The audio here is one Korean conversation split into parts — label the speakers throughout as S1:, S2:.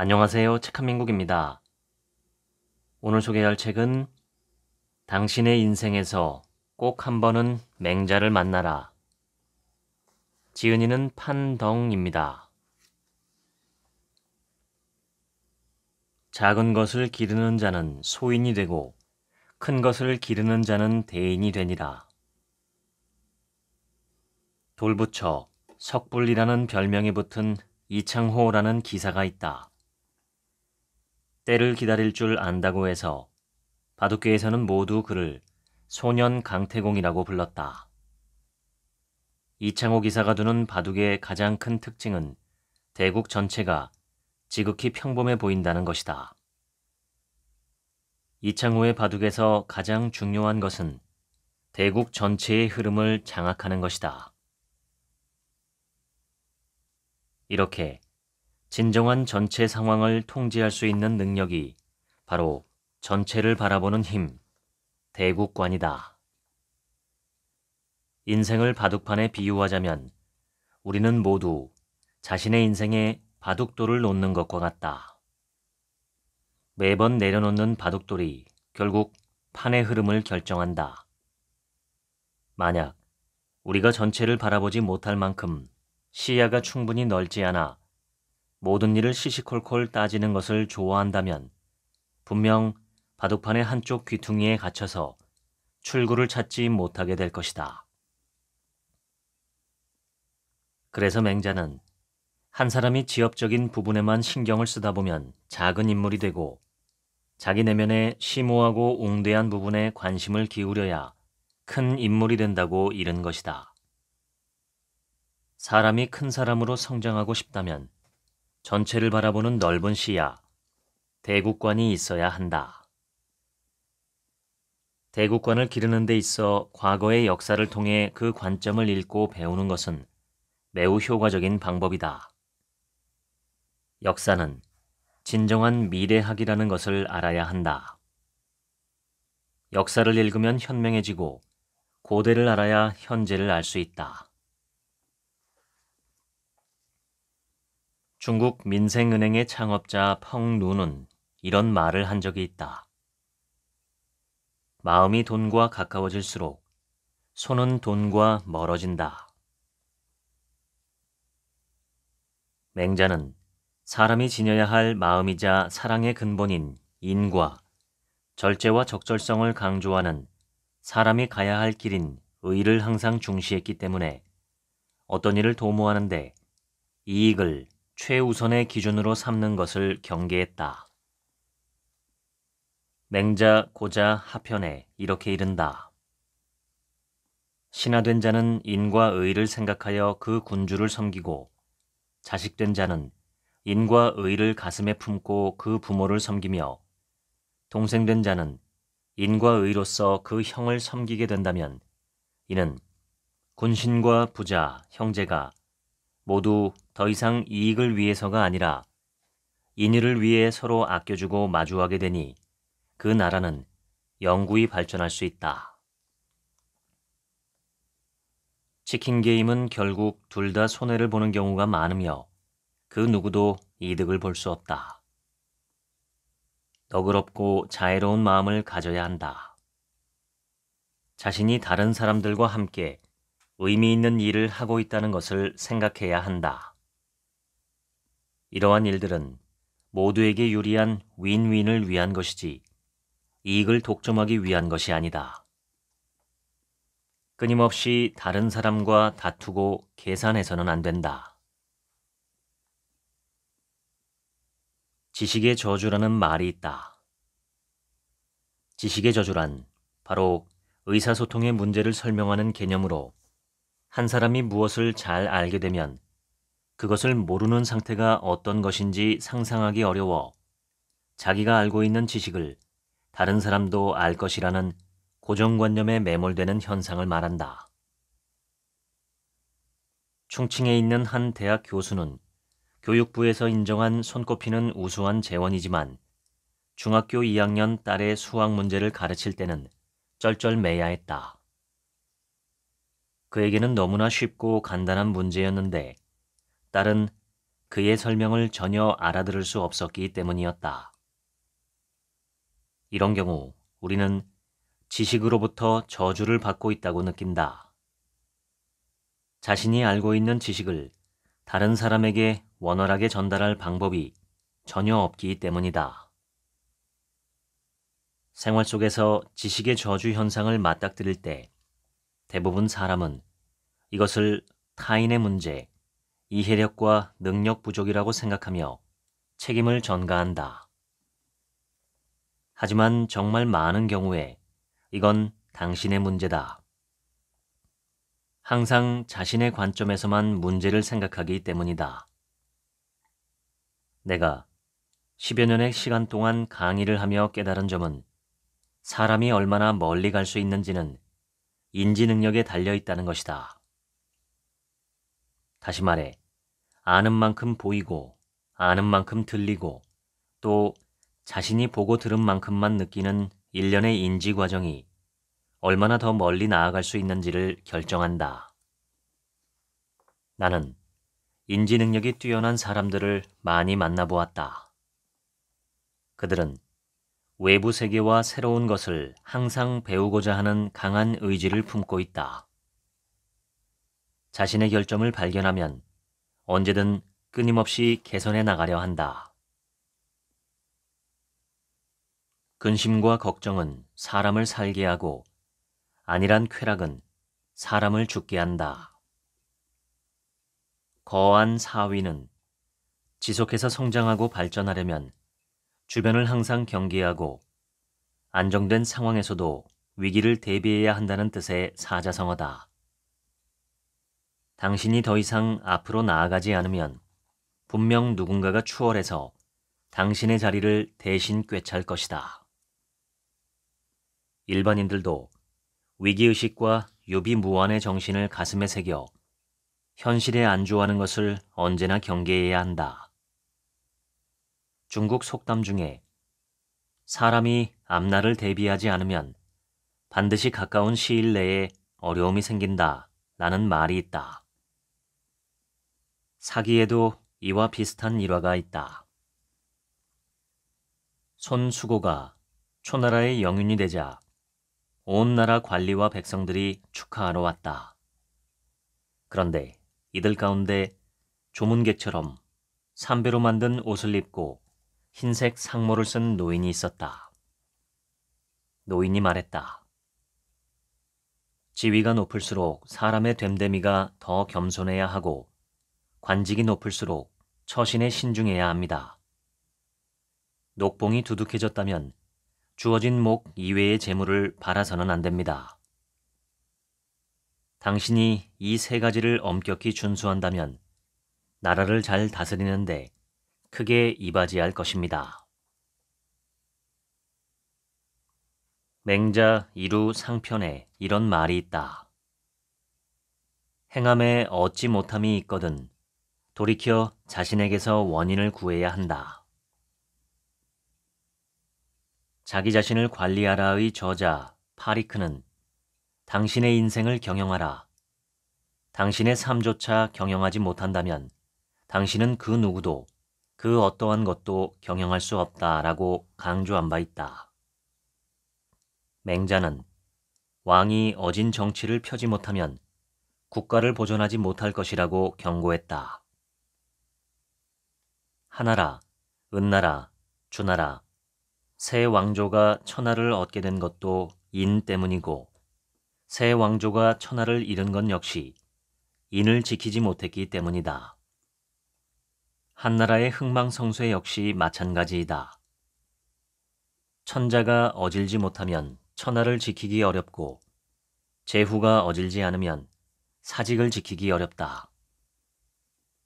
S1: 안녕하세요. 책한민국입니다. 오늘 소개할 책은 당신의 인생에서 꼭 한 번은 맹자를 만나라. 지은이는 판덩입니다. 작은 것을 기르는 자는 소인이 되고 큰 것을 기르는 자는 대인이 되니라. 돌부처 석불이라는 별명이 붙은 이창호라는 기사가 있다. 때를 기다릴 줄 안다고 해서 바둑계에서는 모두 그를 소년 강태공이라고 불렀다. 이창호 기사가 두는 바둑의 가장 큰 특징은 대국 전체가 지극히 평범해 보인다는 것이다. 이창호의 바둑에서 가장 중요한 것은 대국 전체의 흐름을 장악하는 것이다. 이렇게 진정한 전체 상황을 통제할 수 있는 능력이 바로 전체를 바라보는 힘, 대국관이다. 인생을 바둑판에 비유하자면 우리는 모두 자신의 인생에 바둑돌을 놓는 것과 같다. 매번 내려놓는 바둑돌이 결국 판의 흐름을 결정한다. 만약 우리가 전체를 바라보지 못할 만큼 시야가 충분히 넓지 않아 모든 일을 시시콜콜 따지는 것을 좋아한다면 분명 바둑판의 한쪽 귀퉁이에 갇혀서 출구를 찾지 못하게 될 것이다. 그래서 맹자는 한 사람이 지엽적인 부분에만 신경을 쓰다 보면 작은 인물이 되고 자기 내면의 심오하고 웅대한 부분에 관심을 기울여야 큰 인물이 된다고 이른 것이다. 사람이 큰 사람으로 성장하고 싶다면 전체를 바라보는 넓은 시야, 대국관이 있어야 한다. 대국관을 기르는 데 있어 과거의 역사를 통해 그 관점을 읽고 배우는 것은 매우 효과적인 방법이다. 역사는 진정한 미래학이라는 것을 알아야 한다. 역사를 읽으면 현명해지고 고대를 알아야 현재를 알 수 있다. 중국 민생은행의 창업자 펑누는 이런 말을 한 적이 있다. 마음이 돈과 가까워질수록 손은 돈과 멀어진다. 맹자는 사람이 지녀야 할 마음이자 사랑의 근본인 인과 절제와 적절성을 강조하는 사람이 가야 할 길인 의를 항상 중시했기 때문에 어떤 일을 도모하는데 이익을 최우선의 기준으로 삼는 것을 경계했다. 맹자, 고자, 하편에 이렇게 이른다. 신하된 자는 인과 의를 생각하여 그 군주를 섬기고 자식된 자는 인과 의를 가슴에 품고 그 부모를 섬기며 동생된 자는 인과 의로서 그 형을 섬기게 된다면 이는 군신과 부자, 형제가 모두 더 이상 이익을 위해서가 아니라 인유를 위해 서로 아껴주고 마주하게 되니 그 나라는 영구히 발전할 수 있다. 치킨 게임은 결국 둘 다 손해를 보는 경우가 많으며 그 누구도 이득을 볼 수 없다. 너그럽고 자애로운 마음을 가져야 한다. 자신이 다른 사람들과 함께 의미 있는 일을 하고 있다는 것을 생각해야 한다. 이러한 일들은 모두에게 유리한 윈윈을 위한 것이지 이익을 독점하기 위한 것이 아니다. 끊임없이 다른 사람과 다투고 계산해서는 안 된다. 지식의 저주라는 말이 있다. 지식의 저주란 바로 의사소통의 문제를 설명하는 개념으로 한 사람이 무엇을 잘 알게 되면 그것을 모르는 상태가 어떤 것인지 상상하기 어려워 자기가 알고 있는 지식을 다른 사람도 알 것이라는 고정관념에 매몰되는 현상을 말한다. 충칭에 있는 한 대학 교수는 교육부에서 인정한 손꼽히는 우수한 재원이지만 중학교 2학년 딸의 수학 문제를 가르칠 때는 쩔쩔매야 했다. 그에게는 너무나 쉽고 간단한 문제였는데 딸은 그의 설명을 전혀 알아들을 수 없었기 때문이었다. 이런 경우 우리는 지식으로부터 저주를 받고 있다고 느낀다. 자신이 알고 있는 지식을 다른 사람에게 원활하게 전달할 방법이 전혀 없기 때문이다. 생활 속에서 지식의 저주 현상을 맞닥뜨릴 때 대부분 사람은 이것을 타인의 문제 이해력과 능력 부족이라고 생각하며 책임을 전가한다. 하지만 정말 많은 경우에 이건 당신의 문제다. 항상 자신의 관점에서만 문제를 생각하기 때문이다. 내가 10여 년의 시간 동안 강의를 하며 깨달은 점은 사람이 얼마나 멀리 갈 수 있는지는 인지 능력에 달려 있다는 것이다. 다시 말해, 아는 만큼 보이고 아는 만큼 들리고 또 자신이 보고 들은 만큼만 느끼는 일련의 인지 과정이 얼마나 더 멀리 나아갈 수 있는지를 결정한다. 나는 인지 능력이 뛰어난 사람들을 많이 만나보았다. 그들은 외부 세계와 새로운 것을 항상 배우고자 하는 강한 의지를 품고 있다. 자신의 결점을 발견하면 언제든 끊임없이 개선해 나가려 한다. 근심과 걱정은 사람을 살게 하고 안일한 쾌락은 사람을 죽게 한다. 거한 사위는 지속해서 성장하고 발전하려면 주변을 항상 경계하고 안정된 상황에서도 위기를 대비해야 한다는 뜻의 사자성어다. 당신이 더 이상 앞으로 나아가지 않으면 분명 누군가가 추월해서 당신의 자리를 대신 꿰찰 것이다. 일반인들도 위기의식과 유비무환의 정신을 가슴에 새겨 현실에 안주하는 것을 언제나 경계해야 한다. 중국 속담 중에 사람이 앞날을 대비하지 않으면 반드시 가까운 시일 내에 어려움이 생긴다 라는 말이 있다. 사기에도 이와 비슷한 일화가 있다. 손수고가 초나라의 영윤이 되자 온 나라 관리와 백성들이 축하하러 왔다. 그런데 이들 가운데 조문객처럼 삼배로 만든 옷을 입고 흰색 상모를 쓴 노인이 있었다. 노인이 말했다. 지위가 높을수록 사람의 됨됨이가 더 겸손해야 하고 관직이 높을수록 처신에 신중해야 합니다. 녹봉이 두둑해졌다면 주어진 목 이외의 재물을 바라서는 안 됩니다. 당신이 이 세 가지를 엄격히 준수한다면 나라를 잘 다스리는데 크게 이바지할 것입니다. 맹자 이루 상편에 이런 말이 있다. 행함에 얻지 못함이 있거든 돌이켜 자신에게서 원인을 구해야 한다. 자기 자신을 관리하라의 저자 파리크는 당신의 인생을 경영하라. 당신의 삶조차 경영하지 못한다면 당신은 그 누구도 그 어떠한 것도 경영할 수 없다라고 강조한 바 있다. 맹자는 왕이 어진 정치를 펴지 못하면 국가를 보존하지 못할 것이라고 경고했다. 하나라, 은나라, 주나라, 세 왕조가 천하를 얻게 된 것도 인 때문이고 세 왕조가 천하를 잃은 건 역시 인을 지키지 못했기 때문이다. 한나라의 흥망성쇠 역시 마찬가지이다. 천자가 어질지 못하면 천하를 지키기 어렵고 제후가 어질지 않으면 사직을 지키기 어렵다.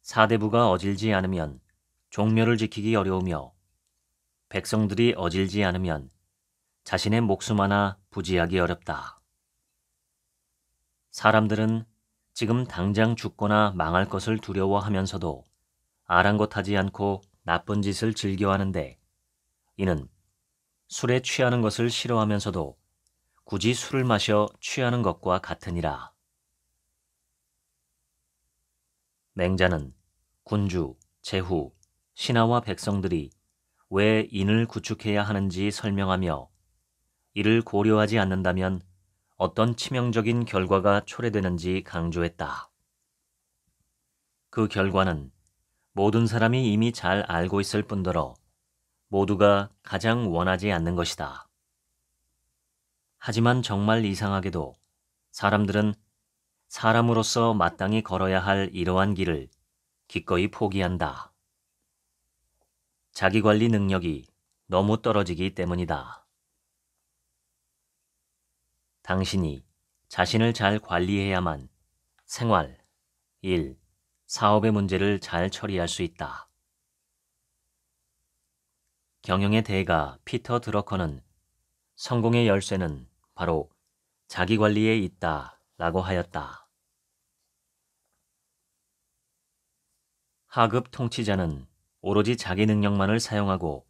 S1: 사대부가 어질지 않으면 종묘를 지키기 어려우며 백성들이 어질지 않으면 자신의 목숨 하나 부지하기 어렵다. 사람들은 지금 당장 죽거나 망할 것을 두려워하면서도 아랑곳하지 않고 나쁜 짓을 즐겨하는데 이는 술에 취하는 것을 싫어하면서도 굳이 술을 마셔 취하는 것과 같으니라. 맹자는 군주, 제후, 신하와 백성들이 왜 인을 구축해야 하는지 설명하며 이를 고려하지 않는다면 어떤 치명적인 결과가 초래되는지 강조했다. 그 결과는 모든 사람이 이미 잘 알고 있을 뿐더러 모두가 가장 원하지 않는 것이다. 하지만 정말 이상하게도 사람들은 사람으로서 마땅히 걸어야 할 이러한 길을 기꺼이 포기한다. 자기관리 능력이 너무 떨어지기 때문이다. 당신이 자신을 잘 관리해야만 생활, 일, 사업의 문제를 잘 처리할 수 있다. 경영의 대가 피터 드러커는 성공의 열쇠는 바로 자기관리에 있다 라고 하였다. 하급 통치자는 오로지 자기 능력만을 사용하고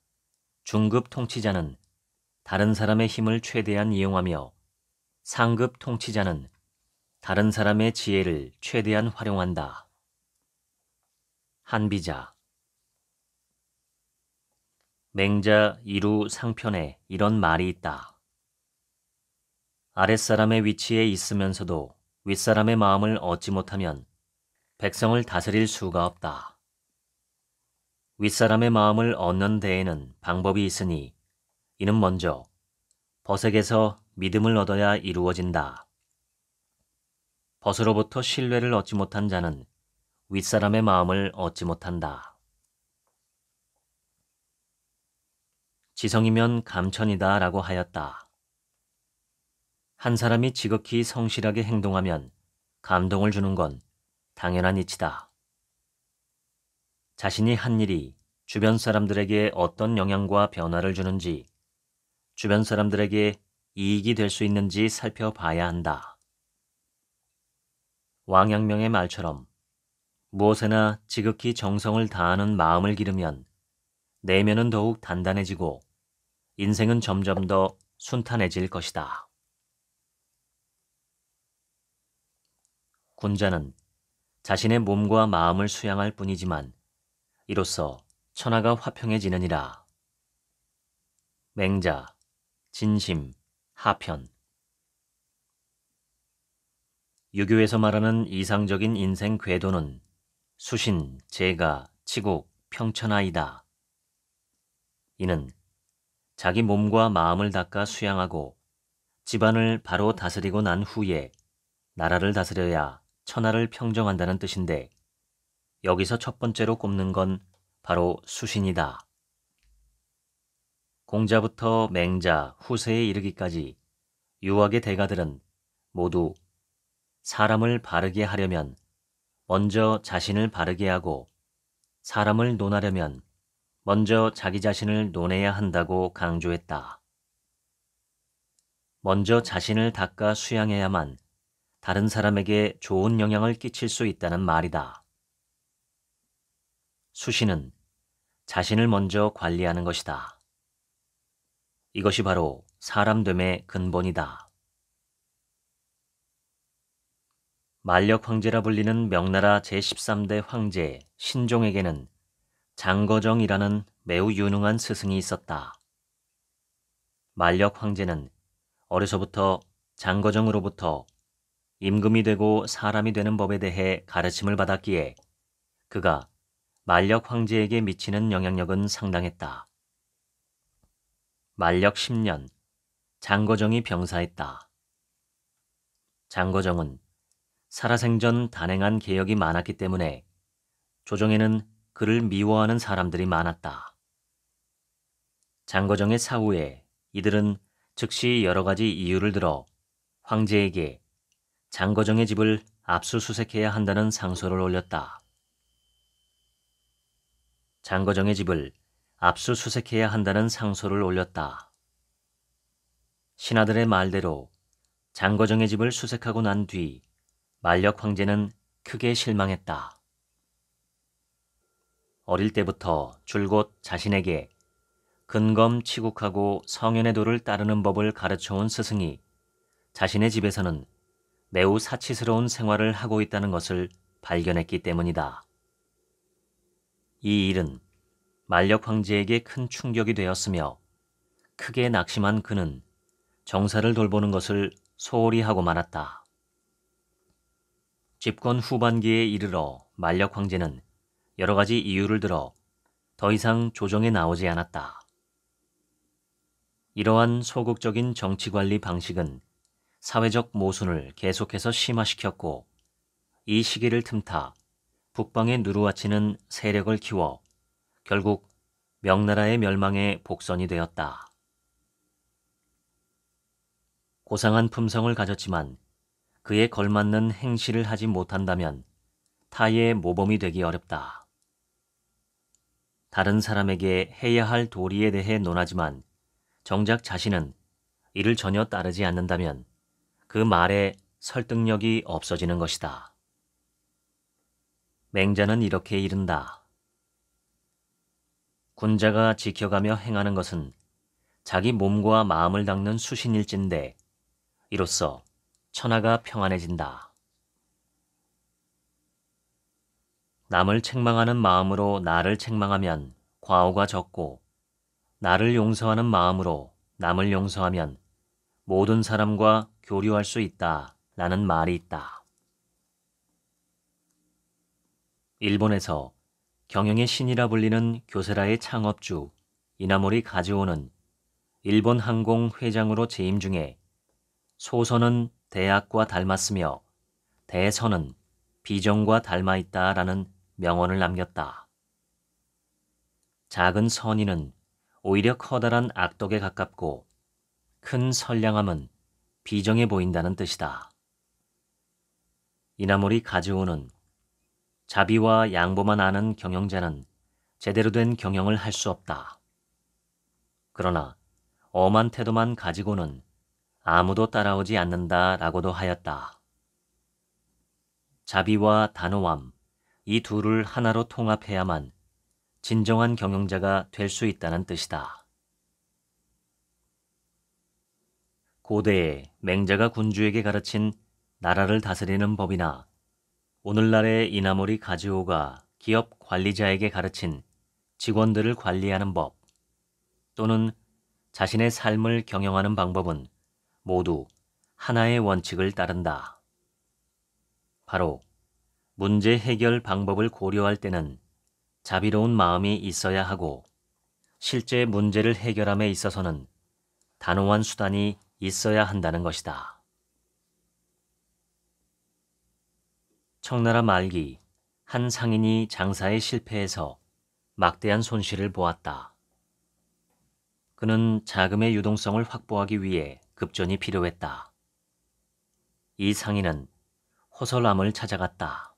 S1: 중급 통치자는 다른 사람의 힘을 최대한 이용하며 상급 통치자는 다른 사람의 지혜를 최대한 활용한다. 한비자 맹자 이루 상편에 이런 말이 있다. 아랫사람의 위치에 있으면서도 윗사람의 마음을 얻지 못하면 백성을 다스릴 수가 없다. 윗사람의 마음을 얻는 데에는 방법이 있으니 이는 먼저 벗에게서 믿음을 얻어야 이루어진다. 벗으로부터 신뢰를 얻지 못한 자는 윗사람의 마음을 얻지 못한다. 지성이면 감천이다 라고 하였다. 한 사람이 지극히 성실하게 행동하면 감동을 주는 건 당연한 이치다. 자신이 한 일이 주변 사람들에게 어떤 영향과 변화를 주는지, 주변 사람들에게 이익이 될 수 있는지 살펴봐야 한다. 왕양명의 말처럼 무엇에나 지극히 정성을 다하는 마음을 기르면 내면은 더욱 단단해지고 인생은 점점 더 순탄해질 것이다. 군자는 자신의 몸과 마음을 수양할 뿐이지만 이로써 천하가 화평해지느니라. 맹자, 진심, 하편 유교에서 말하는 이상적인 인생 궤도는 수신, 재가, 치국, 평천하이다. 이는 자기 몸과 마음을 닦아 수양하고 집안을 바로 다스리고 난 후에 나라를 다스려야 천하를 평정한다는 뜻인데 여기서 첫 번째로 꼽는 건 바로 수신이다. 공자부터 맹자, 후세에 이르기까지 유학의 대가들은 모두 사람을 바르게 하려면 먼저 자신을 바르게 하고 사람을 논하려면 먼저 자기 자신을 논해야 한다고 강조했다. 먼저 자신을 닦아 수양해야만 다른 사람에게 좋은 영향을 끼칠 수 있다는 말이다. 수신은 자신을 먼저 관리하는 것이다. 이것이 바로 사람됨의 근본이다. 만력 황제라 불리는 명나라 제13대 황제 신종에게는 장거정이라는 매우 유능한 스승이 있었다. 만력 황제는 어려서부터 장거정으로부터 임금이 되고 사람이 되는 법에 대해 가르침을 받았기에 그가 만력 황제에게 미치는 영향력은 상당했다. 만력 10년 장거정이 병사했다. 장거정은 살아생전 단행한 개혁이 많았기 때문에 조정에는 그를 미워하는 사람들이 많았다. 장거정의 사후에 이들은 즉시 여러 가지 이유를 들어 황제에게 장거정의 집을 압수수색해야 한다는 상소를 올렸다. 장거정의 집을 압수수색해야 한다는 상소를 올렸다. 신하들의 말대로 장거정의 집을 수색하고 난 뒤 만력 황제는 크게 실망했다. 어릴 때부터 줄곧 자신에게 근검 치국하고 성현의 도를 따르는 법을 가르쳐온 스승이 자신의 집에서는 매우 사치스러운 생활을 하고 있다는 것을 발견했기 때문이다. 이 일은 만력 황제에게 큰 충격이 되었으며 크게 낙심한 그는 정사를 돌보는 것을 소홀히 하고 말았다. 집권 후반기에 이르러 만력 황제는 여러 가지 이유를 들어 더 이상 조정에 나오지 않았다. 이러한 소극적인 정치관리 방식은 사회적 모순을 계속해서 심화시켰고 이 시기를 틈타 북방에 누르와치는 세력을 키워 결국 명나라의 멸망에 복선이 되었다. 고상한 품성을 가졌지만 그에 걸맞는 행실을 하지 못한다면 타의 모범이 되기 어렵다. 다른 사람에게 해야 할 도리에 대해 논하지만 정작 자신은 이를 전혀 따르지 않는다면 그 말에 설득력이 없어지는 것이다. 맹자는 이렇게 이른다. 군자가 지켜가며 행하는 것은 자기 몸과 마음을 닦는 수신일진데 이로써 천하가 평안해진다. 남을 책망하는 마음으로 나를 책망하면 과오가 적고 나를 용서하는 마음으로 남을 용서하면 모든 사람과 교류할 수 있다 라는 말이 있다. 일본에서 경영의 신이라 불리는 교세라의 창업주 이나모리 가즈오는 일본 항공 회장으로 재임 중에 소선은 대학과 닮았으며 대선은 비정과 닮아 있다라는 명언을 남겼다. 작은 선의는 오히려 커다란 악덕에 가깝고 큰 선량함은 비정해 보인다는 뜻이다. 이나모리 가즈오는 자비와 양보만 아는 경영자는 제대로 된 경영을 할 수 없다. 그러나 엄한 태도만 가지고는 아무도 따라오지 않는다 라고도 하였다. 자비와 단호함, 이 둘을 하나로 통합해야만 진정한 경영자가 될 수 있다는 뜻이다. 고대에 맹자가 군주에게 가르친 나라를 다스리는 법이나 오늘날의 이나모리 가즈오가 기업 관리자에게 가르친 직원들을 관리하는 법 또는 자신의 삶을 경영하는 방법은 모두 하나의 원칙을 따른다. 바로 문제 해결 방법을 고려할 때는 자비로운 마음이 있어야 하고 실제 문제를 해결함에 있어서는 단호한 수단이 있어야 한다는 것이다. 청나라 말기 한 상인이 장사에 실패해서 막대한 손실을 보았다. 그는 자금의 유동성을 확보하기 위해 급전이 필요했다. 이 상인은 호설암을 찾아갔다.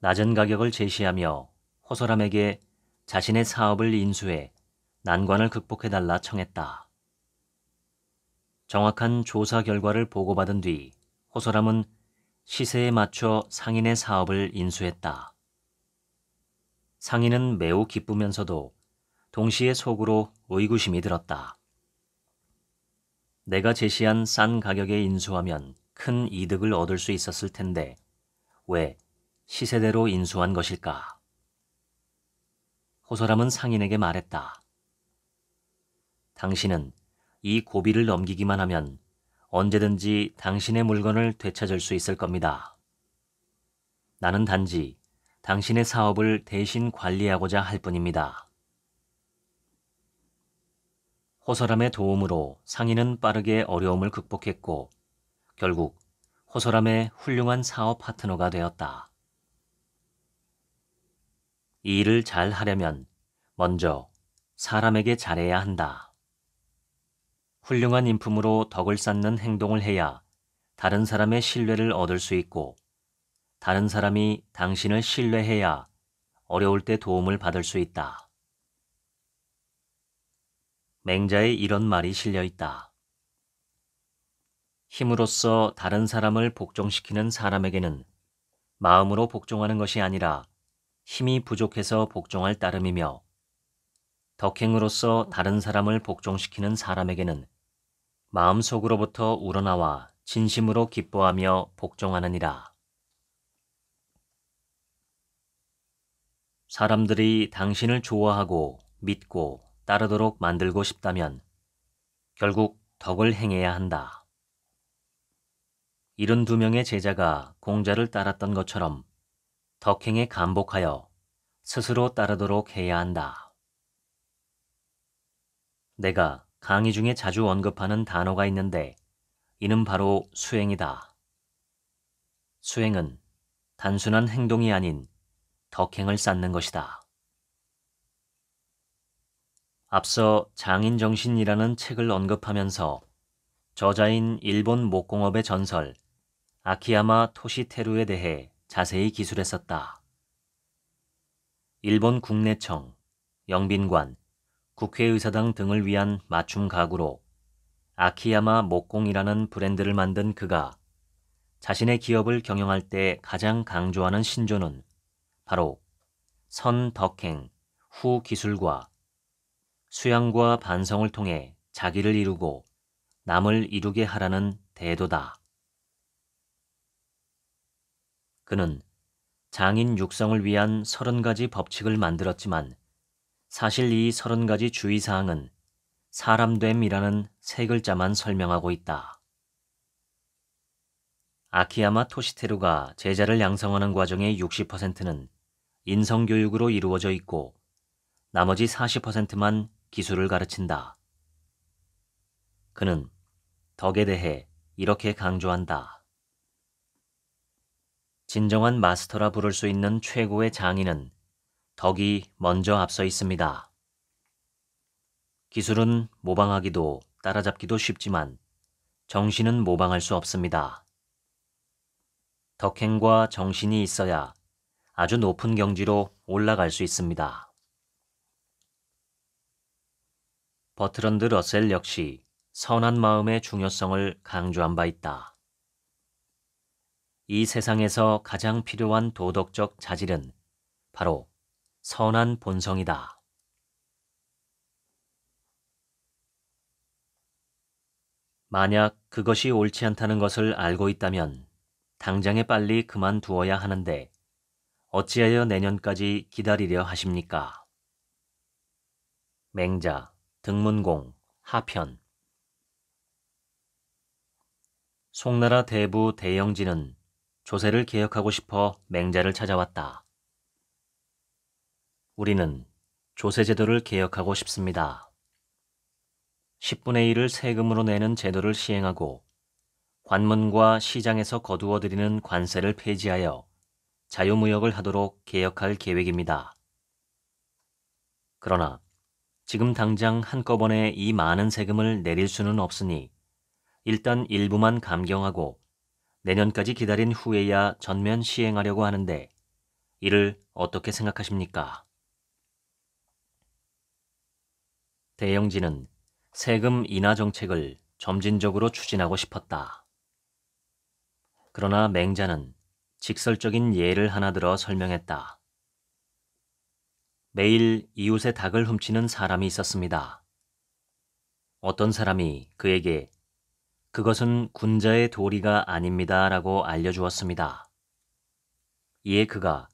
S1: 낮은 가격을 제시하며 호설암에게 자신의 사업을 인수해 난관을 극복해달라 청했다. 정확한 조사 결과를 보고받은 뒤 호설암은 시세에 맞춰 상인의 사업을 인수했다. 상인은 매우 기쁘면서도 동시에 속으로 의구심이 들었다. 내가 제시한 싼 가격에 인수하면 큰 이득을 얻을 수 있었을 텐데 왜 시세대로 인수한 것일까? 호소람은 상인에게 말했다. 당신은 이 고비를 넘기기만 하면 언제든지 당신의 물건을 되찾을 수 있을 겁니다. 나는 단지 당신의 사업을 대신 관리하고자 할 뿐입니다. 호설함의 도움으로 상인은 빠르게 어려움을 극복했고 결국 호설함의 훌륭한 사업 파트너가 되었다. 이 일을 잘 하려면 먼저 사람에게 잘해야 한다. 훌륭한 인품으로 덕을 쌓는 행동을 해야 다른 사람의 신뢰를 얻을 수 있고 다른 사람이 당신을 신뢰해야 어려울 때 도움을 받을 수 있다. 맹자의 이런 말이 실려 있다. 힘으로써 다른 사람을 복종시키는 사람에게는 마음으로 복종하는 것이 아니라 힘이 부족해서 복종할 따름이며 덕행으로서 다른 사람을 복종시키는 사람에게는 마음속으로부터 우러나와 진심으로 기뻐하며 복종하느니라. 사람들이 당신을 좋아하고 믿고 따르도록 만들고 싶다면 결국 덕을 행해야 한다. 72명의 제자가 공자를 따랐던 것처럼 덕행에 감복하여 스스로 따르도록 해야 한다. 내가 강의 중에 자주 언급하는 단어가 있는데 이는 바로 수행이다. 수행은 단순한 행동이 아닌 덕행을 쌓는 것이다. 앞서 장인정신이라는 책을 언급하면서 저자인 일본 목공업의 전설 아키야마 토시테루에 대해 자세히 기술했었다. 일본 국내청, 영빈관, 국회의사당 등을 위한 맞춤 가구로 아키야마 목공이라는 브랜드를 만든 그가 자신의 기업을 경영할 때 가장 강조하는 신조는 바로 선덕행, 후 기술과 수양과 반성을 통해 자기를 이루고 남을 이루게 하라는 대도다. 그는 장인 육성을 위한 3 0 가지 법칙을 만들었지만 사실 이 30가지 주의사항은 사람됨이라는 세 글자만 설명하고 있다. 아키야마 토시테루가 제자를 양성하는 과정의 60%는 인성교육으로 이루어져 있고 나머지 40%만 기술을 가르친다. 그는 덕에 대해 이렇게 강조한다. 진정한 마스터라 부를 수 있는 최고의 장인은 덕이 먼저 앞서 있습니다. 기술은 모방하기도 따라잡기도 쉽지만 정신은 모방할 수 없습니다. 덕행과 정신이 있어야 아주 높은 경지로 올라갈 수 있습니다. 버트런드 러셀 역시 선한 마음의 중요성을 강조한 바 있다. 이 세상에서 가장 필요한 도덕적 자질은 바로 선한 본성이다. 만약 그것이 옳지 않다는 것을 알고 있다면 당장에 빨리 그만두어야 하는데 어찌하여 내년까지 기다리려 하십니까? 맹자, 등문공, 하편 송나라 대부 대영진은 조세를 개혁하고 싶어 맹자를 찾아왔다. 우리는 조세제도를 개혁하고 싶습니다. 10분의 1을 세금으로 내는 제도를 시행하고 관문과 시장에서 거두어들이는 관세를 폐지하여 자유무역을 하도록 개혁할 계획입니다. 그러나 지금 당장 한꺼번에 이 많은 세금을 내릴 수는 없으니 일단 일부만 감경하고 내년까지 기다린 후에야 전면 시행하려고 하는데 이를 어떻게 생각하십니까? 대영진은 세금 인하 정책을 점진적으로 추진하고 싶었다. 그러나 맹자는 직설적인 예를 하나 들어 설명했다. 매일 이웃의 닭을 훔치는 사람이 있었습니다. 어떤 사람이 그에게 그것은 군자의 도리가 아닙니다 라고 알려주었습니다. 이에 그가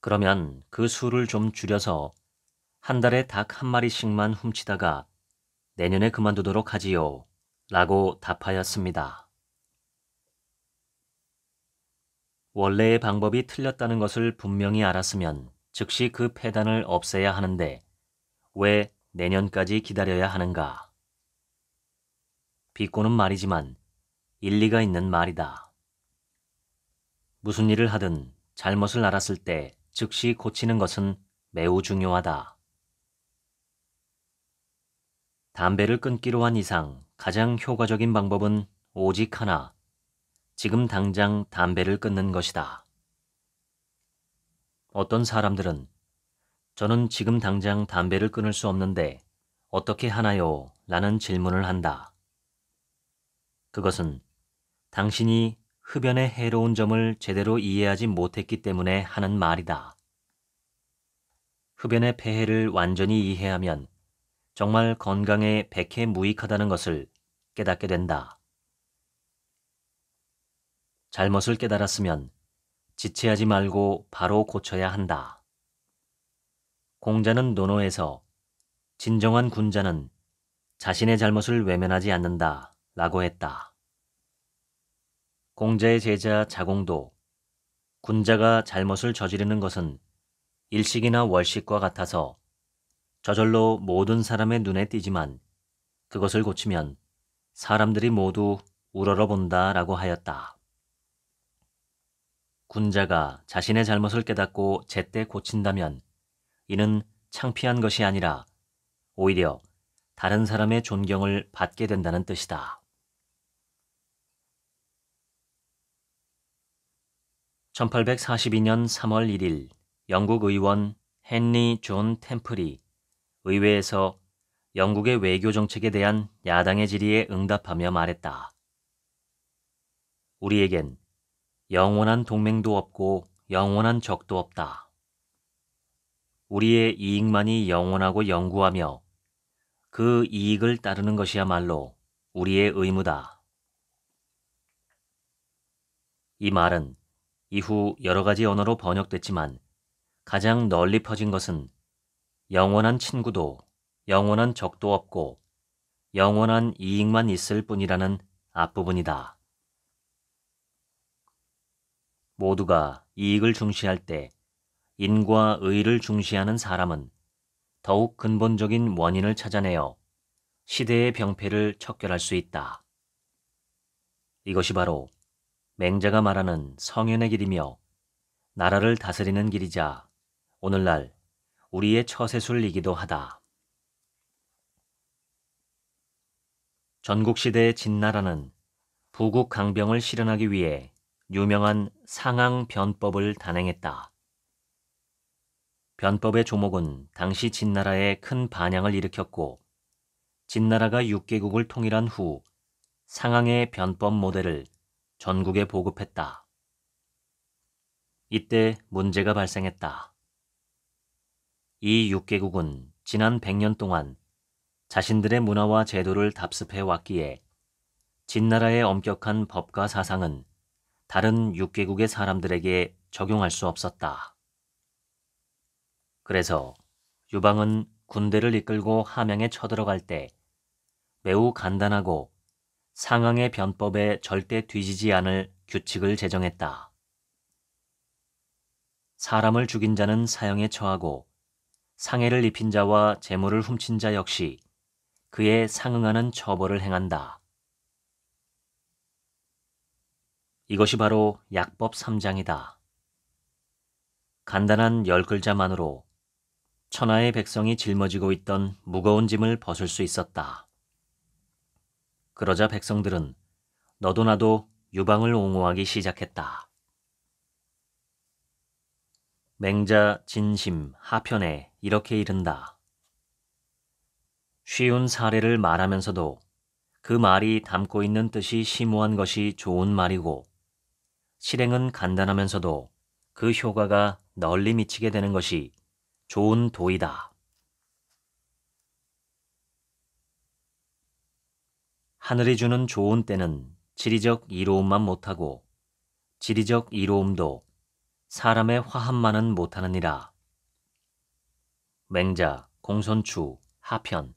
S1: 그러면 그 수를 좀 줄여서 한 달에 닭 한 마리씩만 훔치다가 내년에 그만두도록 하지요. 라고 답하였습니다. 원래의 방법이 틀렸다는 것을 분명히 알았으면 즉시 그 폐단을 없애야 하는데 왜 내년까지 기다려야 하는가? 비꼬는 말이지만 일리가 있는 말이다. 무슨 일을 하든 잘못을 알았을 때 즉시 고치는 것은 매우 중요하다. 담배를 끊기로 한 이상 가장 효과적인 방법은 오직 하나. 지금 당장 담배를 끊는 것이다. 어떤 사람들은 저는 지금 당장 담배를 끊을 수 없는데 어떻게 하나요? 라는 질문을 한다. 그것은 당신이 흡연의 해로운 점을 제대로 이해하지 못했기 때문에 하는 말이다. 흡연의 폐해를 완전히 이해하면 정말 건강에 백해무익하다는 것을 깨닫게 된다. 잘못을 깨달았으면 지체하지 말고 바로 고쳐야 한다. 공자는 논어에서 진정한 군자는 자신의 잘못을 외면하지 않는다 라고 했다. 공자의 제자 자공도 군자가 잘못을 저지르는 것은 일식이나 월식과 같아서 저절로 모든 사람의 눈에 띄지만 그것을 고치면 사람들이 모두 우러러본다 라고 하였다. 군자가 자신의 잘못을 깨닫고 제때 고친다면 이는 창피한 것이 아니라 오히려 다른 사람의 존경을 받게 된다는 뜻이다. (1842년 3월 1일) 영국 의원 헨리 존 템플이 의회에서 영국의 외교 정책에 대한 야당의 질의에 응답하며 말했다. 우리에겐 영원한 동맹도 없고 영원한 적도 없다. 우리의 이익만이 영원하고 영구하며 그 이익을 따르는 것이야말로 우리의 의무다. 이 말은 이후 여러 가지 언어로 번역됐지만 가장 널리 퍼진 것은 영원한 친구도 영원한 적도 없고 영원한 이익만 있을 뿐이라는 앞부분이다. 모두가 이익을 중시할 때 인과 의를 중시하는 사람은 더욱 근본적인 원인을 찾아내어 시대의 병폐를 척결할 수 있다. 이것이 바로 맹자가 말하는 성현의 길이며 나라를 다스리는 길이자 오늘날 우리의 처세술이기도 하다. 전국시대의 진나라는 부국 강병을 실현하기 위해 유명한 상황 변법을 단행했다. 변법의 조목은 당시 진나라에 큰 반향을 일으켰고 진나라가 6개국을 통일한 후 상황의 변법 모델을 전국에 보급했다. 이때 문제가 발생했다. 이 6개국은 지난 100년 동안 자신들의 문화와 제도를 답습해 왔기에 진나라의 엄격한 법과 사상은 다른 6개국의 사람들에게 적용할 수 없었다. 그래서 유방은 군대를 이끌고 함양에 쳐들어갈 때 매우 간단하고 상황의 변법에 절대 뒤지지 않을 규칙을 제정했다. 사람을 죽인 자는 사형에 처하고 상해를 입힌 자와 재물을 훔친 자 역시 그에 상응하는 처벌을 행한다. 이것이 바로 약법 3장이다. 간단한 열 글자만으로 천하의 백성이 짊어지고 있던 무거운 짐을 벗을 수 있었다. 그러자 백성들은 너도 나도 유방을 옹호하기 시작했다. 맹자 진심 하편에 이렇게 이른다. 쉬운 사례를 말하면서도 그 말이 담고 있는 뜻이 심오한 것이 좋은 말이고 실행은 간단하면서도 그 효과가 널리 미치게 되는 것이 좋은 도이다. 하늘이 주는 좋은 때는 지리적 이로움만 못하고 지리적 이로움도 사람의 화합만은 못하느니라. 맹자, 공손추, 하편.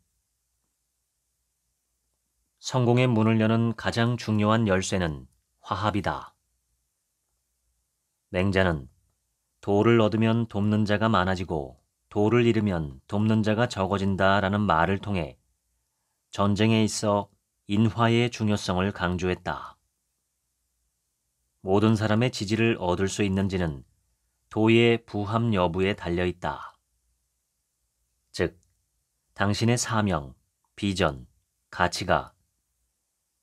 S1: 성공의 문을 여는 가장 중요한 열쇠는 화합이다. 맹자는 도를 얻으면 돕는 자가 많아지고 도를 잃으면 돕는 자가 적어진다라는 말을 통해 전쟁에 있어 인화의 중요성을 강조했다. 모든 사람의 지지를 얻을 수 있는지는 도의 부합 여부에 달려 있다. 즉, 당신의 사명, 비전, 가치가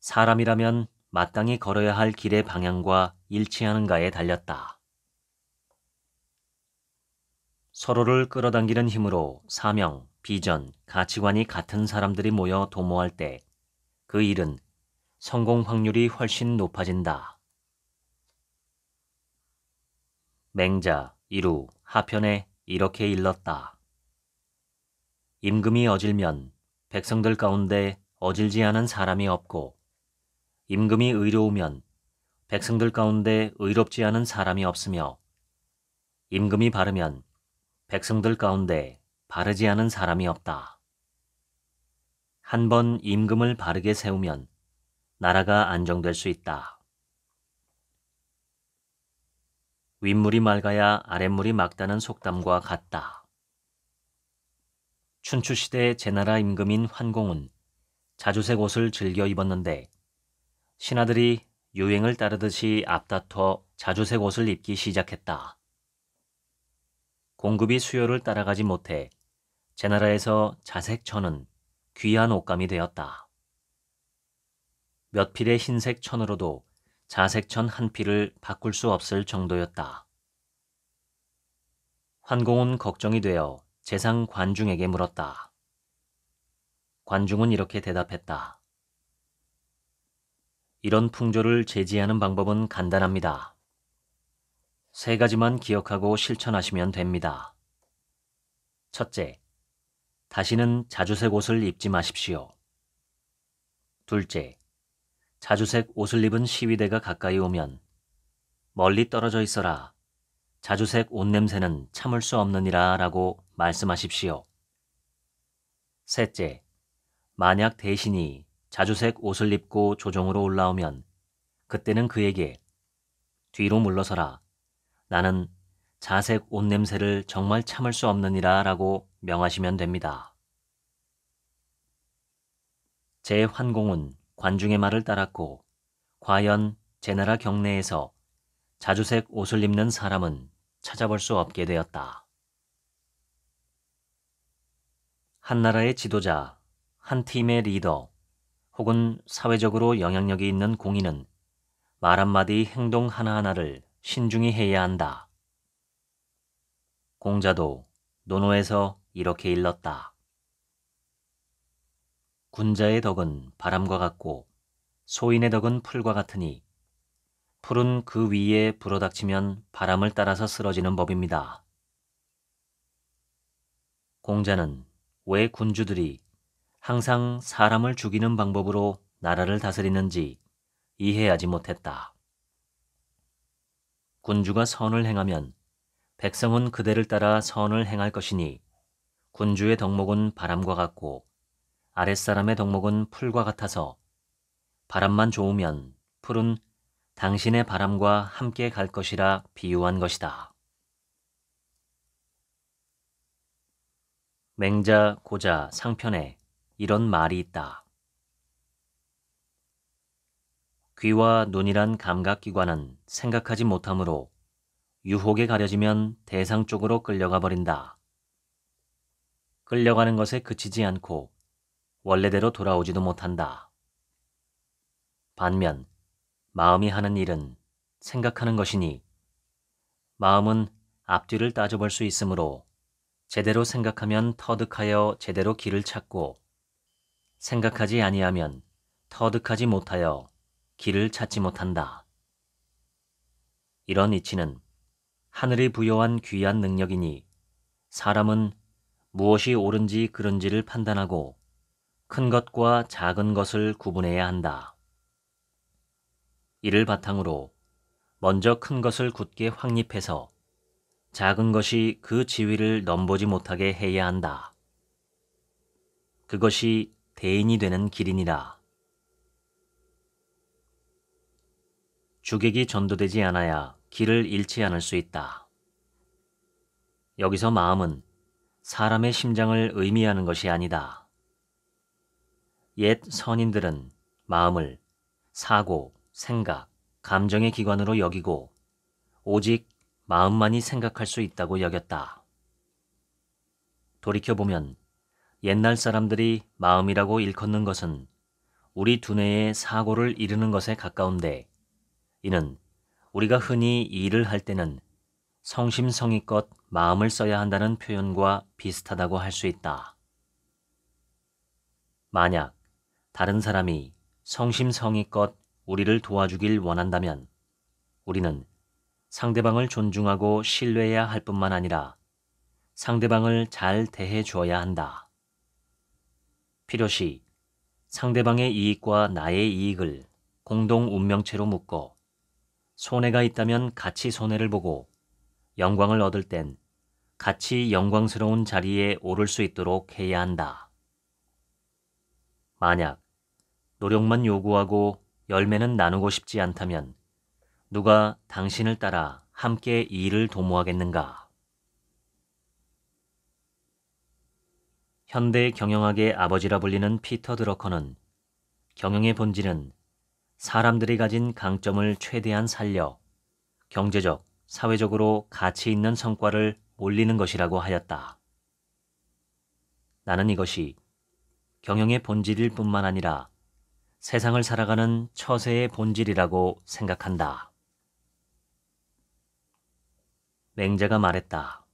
S1: 사람이라면 마땅히 걸어야 할 길의 방향과 일치하는가에 달렸다. 서로를 끌어당기는 힘으로 사명, 비전, 가치관이 같은 사람들이 모여 도모할 때 그 일은 성공 확률이 훨씬 높아진다. 맹자, 이루, 하편에 이렇게 일렀다. 임금이 어질면 백성들 가운데 어질지 않은 사람이 없고 임금이 의로우면 백성들 가운데 의롭지 않은 사람이 없으며 임금이 바르면 백성들 가운데 바르지 않은 사람이 없다. 한 번 임금을 바르게 세우면 나라가 안정될 수 있다. 윗물이 맑아야 아랫물이 맑다는 속담과 같다. 춘추시대 제나라 임금인 환공은 자주색 옷을 즐겨 입었는데 신하들이 유행을 따르듯이 앞다퉈 자주색 옷을 입기 시작했다. 공급이 수요를 따라가지 못해 제나라에서 자색 천은 귀한 옷감이 되었다. 몇 필의 흰색 천으로도 자색천 한 피를 바꿀 수 없을 정도였다. 환공은 걱정이 되어 재상 관중에게 물었다. 관중은 이렇게 대답했다. 이런 풍조를 제지하는 방법은 간단합니다. 세 가지만 기억하고 실천하시면 됩니다. 첫째, 다시는 자주색 옷을 입지 마십시오. 둘째, 자주색 옷을 입은 시위대가 가까이 오면 멀리 떨어져 있어라. 자주색 옷 냄새는 참을 수 없느니라 라고 말씀하십시오. 셋째, 만약 대신이 자주색 옷을 입고 조정으로 올라오면 그때는 그에게 뒤로 물러서라. 나는 자색 옷 냄새를 정말 참을 수 없느니라 라고 명하시면 됩니다. 제 환공은 관중의 말을 따랐고 과연 제 나라 경내에서 자주색 옷을 입는 사람은 찾아볼 수 없게 되었다. 한 나라의 지도자, 한 팀의 리더, 혹은 사회적으로 영향력이 있는 공인은 말 한마디 행동 하나하나를 신중히 해야 한다. 공자도 논어에서 이렇게 일렀다. 군자의 덕은 바람과 같고 소인의 덕은 풀과 같으니 풀은 그 위에 불어닥치면 바람을 따라서 쓰러지는 법입니다. 공자는 왜 군주들이 항상 사람을 죽이는 방법으로 나라를 다스리는지 이해하지 못했다. 군주가 선을 행하면 백성은 그대를 따라 선을 행할 것이니 군주의 덕목은 바람과 같고 아랫사람의 덕목은 풀과 같아서 바람만 좋으면 풀은 당신의 바람과 함께 갈 것이라 비유한 것이다. 맹자, 고자, 상편에 이런 말이 있다. 귀와 눈이란 감각기관은 생각하지 못하므로 유혹에 가려지면 대상 쪽으로 끌려가 버린다. 끌려가는 것에 그치지 않고 원래대로 돌아오지도 못한다. 반면 마음이 하는 일은 생각하는 것이니 마음은 앞뒤를 따져볼 수 있으므로 제대로 생각하면 터득하여 제대로 길을 찾고 생각하지 아니하면 터득하지 못하여 길을 찾지 못한다. 이런 이치는 하늘이 부여한 귀한 능력이니 사람은 무엇이 옳은지 그른지를 판단하고 큰 것과 작은 것을 구분해야 한다. 이를 바탕으로 먼저 큰 것을 굳게 확립해서 작은 것이 그 지위를 넘보지 못하게 해야 한다. 그것이 대인이 되는 길이니라. 주객이 전도되지 않아야 길을 잃지 않을 수 있다. 여기서 마음은 사람의 심장을 의미하는 것이 아니다. 옛 선인들은 마음을 사고, 생각, 감정의 기관으로 여기고 오직 마음만이 생각할 수 있다고 여겼다. 돌이켜보면 옛날 사람들이 마음이라고 일컫는 것은 우리 두뇌의 사고를 이루는 것에 가까운데 이는 우리가 흔히 일을 할 때는 성심성의껏 마음을 써야 한다는 표현과 비슷하다고 할 수 있다. 만약 다른 사람이 성심성의껏 우리를 도와주길 원한다면 우리는 상대방을 존중하고 신뢰해야 할 뿐만 아니라 상대방을 잘 대해 주어야 한다. 필요시 상대방의 이익과 나의 이익을 공동 운명체로 묶어 손해가 있다면 같이 손해를 보고 영광을 얻을 땐 같이 영광스러운 자리에 오를 수 있도록 해야 한다. 만약 노력만 요구하고 열매는 나누고 싶지 않다면 누가 당신을 따라 함께 이 일을 도모하겠는가? 현대 경영학의 아버지라 불리는 피터 드러커는 경영의 본질은 사람들이 가진 강점을 최대한 살려 경제적, 사회적으로 가치 있는 성과를 올리는 것이라고 하였다. 나는 이것이 경영의 본질일 뿐만 아니라 세상을 살아가는 처세의 본질이라고 생각한다. 맹자가 말했다.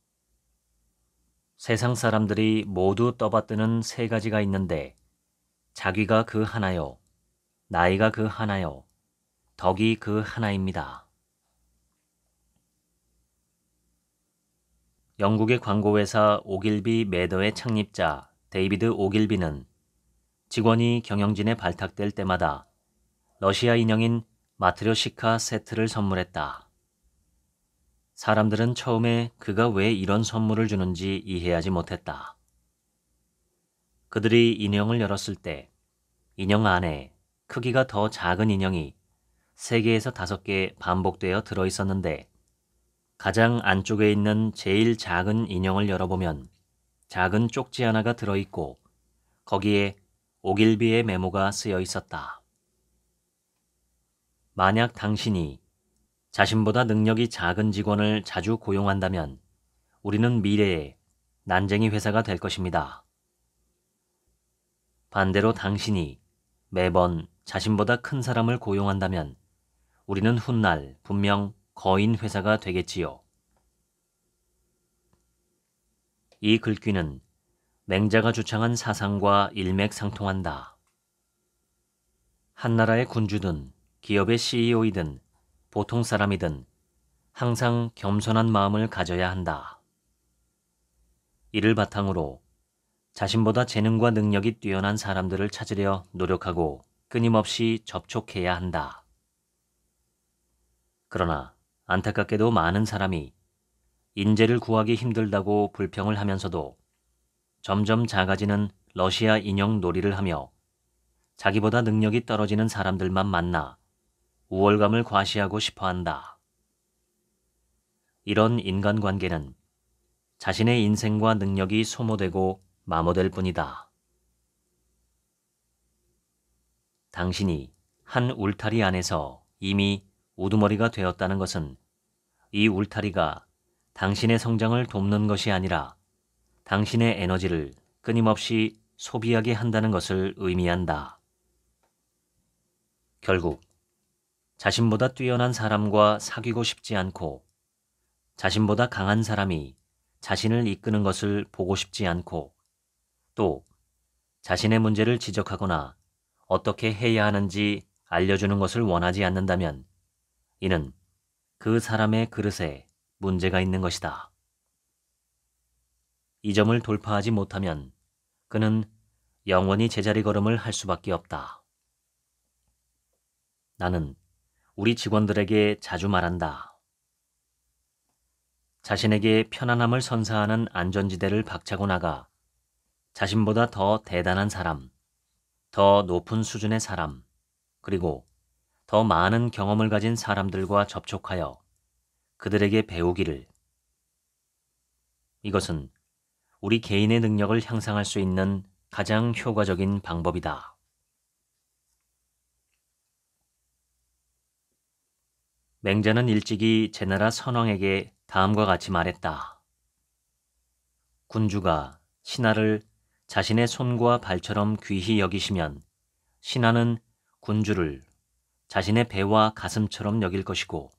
S1: 세상 사람들이 모두 떠받드는 세 가지가 있는데 자기가 그 하나요, 나이가 그 하나요, 덕이 그 하나입니다. 영국의 광고회사 오길비 매더의 창립자 데이비드 오길비는 직원이 경영진에 발탁될 때마다 러시아 인형인 마트료시카 세트를 선물했다. 사람들은 처음에 그가 왜 이런 선물을 주는지 이해하지 못했다. 그들이 인형을 열었을 때 인형 안에 크기가 더 작은 인형이 3개에서 5개 반복되어 들어 있었는데 가장 안쪽에 있는 제일 작은 인형을 열어보면 작은 쪽지 하나가 들어있고 거기에 오길비의 메모가 쓰여 있었다. 만약 당신이 자신보다 능력이 작은 직원을 자주 고용한다면 우리는 미래에 난쟁이 회사가 될 것입니다. 반대로 당신이 매번 자신보다 큰 사람을 고용한다면 우리는 훗날 분명 거인 회사가 되겠지요. 이 글귀는 맹자가 주창한 사상과 일맥상통한다. 한 나라의 군주든 기업의 CEO이든 보통 사람이든 항상 겸손한 마음을 가져야 한다. 이를 바탕으로 자신보다 재능과 능력이 뛰어난 사람들을 찾으려 노력하고 끊임없이 접촉해야 한다. 그러나 안타깝게도 많은 사람이 인재를 구하기 힘들다고 불평을 하면서도 점점 작아지는 러시아 인형 놀이를 하며 자기보다 능력이 떨어지는 사람들만 만나 우월감을 과시하고 싶어 한다. 이런 인간관계는 자신의 인생과 능력이 소모되고 마모될 뿐이다. 당신이 한 울타리 안에서 이미 우두머리가 되었다는 것은 이 울타리가 당신의 성장을 돕는 것이 아니라 당신의 에너지를 끊임없이 소비하게 한다는 것을 의미한다. 결국 자신보다 뛰어난 사람과 사귀고 싶지 않고 자신보다 강한 사람이 자신을 이끄는 것을 보고 싶지 않고 또 자신의 문제를 지적하거나 어떻게 해야 하는지 알려주는 것을 원하지 않는다면 이는 그 사람의 그릇에 문제가 있는 것이다. 이 점을 돌파하지 못하면 그는 영원히 제자리 걸음을 할 수밖에 없다. 나는 우리 직원들에게 자주 말한다. 자신에게 편안함을 선사하는 안전지대를 박차고 나가 자신보다 더 대단한 사람, 더 높은 수준의 사람, 그리고 더 많은 경험을 가진 사람들과 접촉하여 그들에게 배우기를. 이것은 우리 개인의 능력을 향상할 수 있는 가장 효과적인 방법이다. 맹자는 일찍이 제나라 선왕에게 다음과 같이 말했다. 군주가 신하를 자신의 손과 발처럼 귀히 여기시면 신하는 군주를 자신의 배와 가슴처럼 여길 것이고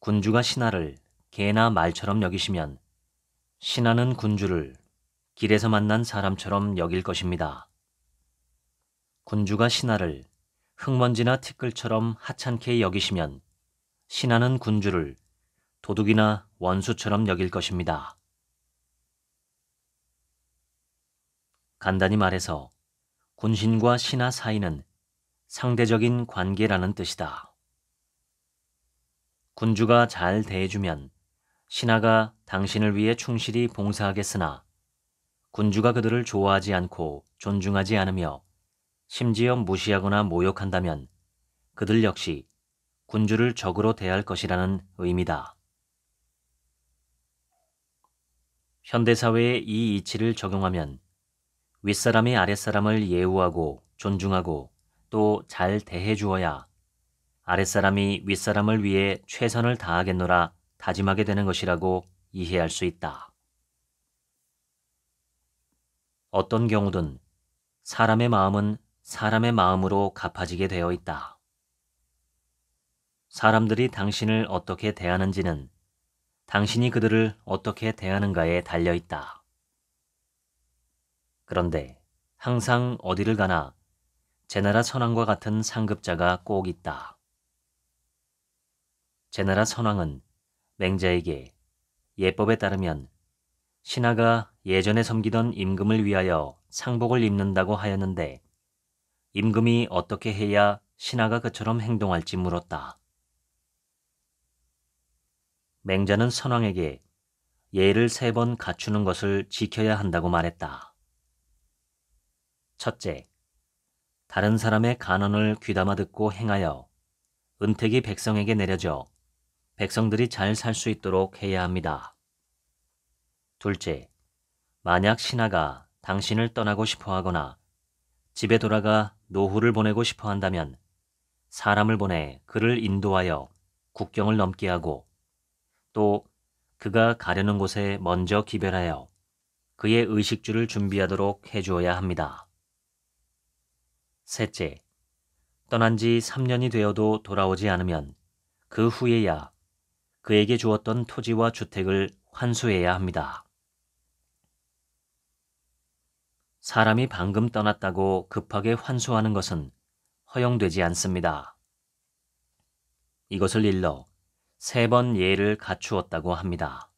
S1: 군주가 신하를 개나 말처럼 여기시면 신하는 군주를 길에서 만난 사람처럼 여길 것입니다. 군주가 신하를 흙먼지나 티끌처럼 하찮게 여기시면 신하는 군주를 도둑이나 원수처럼 여길 것입니다. 간단히 말해서 군신과 신하 사이는 상대적인 관계라는 뜻이다. 군주가 잘 대해주면 신하가 당신을 위해 충실히 봉사하겠으나 군주가 그들을 좋아하지 않고 존중하지 않으며 심지어 무시하거나 모욕한다면 그들 역시 군주를 적으로 대할 것이라는 의미다. 현대사회의 이 이치를 적용하면 윗사람이 아랫사람을 예우하고 존중하고 또 잘 대해 주어야 아랫사람이 윗사람을 위해 최선을 다하겠노라 다짐하게 되는 것이라고 이해할 수 있다. 어떤 경우든 사람의 마음은 사람의 마음으로 갚아지게 되어 있다. 사람들이 당신을 어떻게 대하는지는 당신이 그들을 어떻게 대하는가에 달려 있다. 그런데 항상 어디를 가나 제나라 선왕과 같은 상급자가 꼭 있다. 제나라 선왕은 맹자에게 예법에 따르면 신하가 예전에 섬기던 임금을 위하여 상복을 입는다고 하였는데 임금이 어떻게 해야 신하가 그처럼 행동할지 물었다. 맹자는 선왕에게 예를 세 번 갖추는 것을 지켜야 한다고 말했다. 첫째, 다른 사람의 간언을 귀담아 듣고 행하여 은택이 백성에게 내려져 백성들이 잘 살 수 있도록 해야 합니다. 둘째, 만약 신하가 당신을 떠나고 싶어 하거나 집에 돌아가 노후를 보내고 싶어 한다면 사람을 보내 그를 인도하여 국경을 넘게 하고 또 그가 가려는 곳에 먼저 기별하여 그의 의식주를 준비하도록 해주어야 합니다. 셋째, 떠난 지 3년이 되어도 돌아오지 않으면 그 후에야 그에게 주었던 토지와 주택을 환수해야 합니다. 사람이 방금 떠났다고 급하게 환수하는 것은 허용되지 않습니다. 이것을 일러 세 번 예를 갖추었다고 합니다.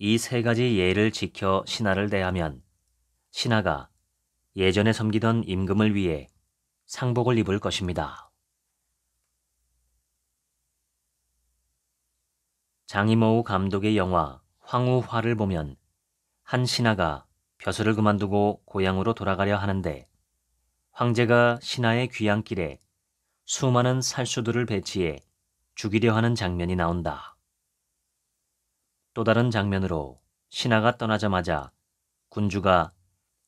S1: 이 세 가지 예를 지켜 신하를 대하면 신하가 예전에 섬기던 임금을 위해 상복을 입을 것입니다. 장이모우 감독의 영화 황후화를 보면 한 신하가 벼슬을 그만두고 고향으로 돌아가려 하는데 황제가 신하의 귀향길에 수많은 살수들을 배치해 죽이려 하는 장면이 나온다. 또 다른 장면으로 신하가 떠나자마자 군주가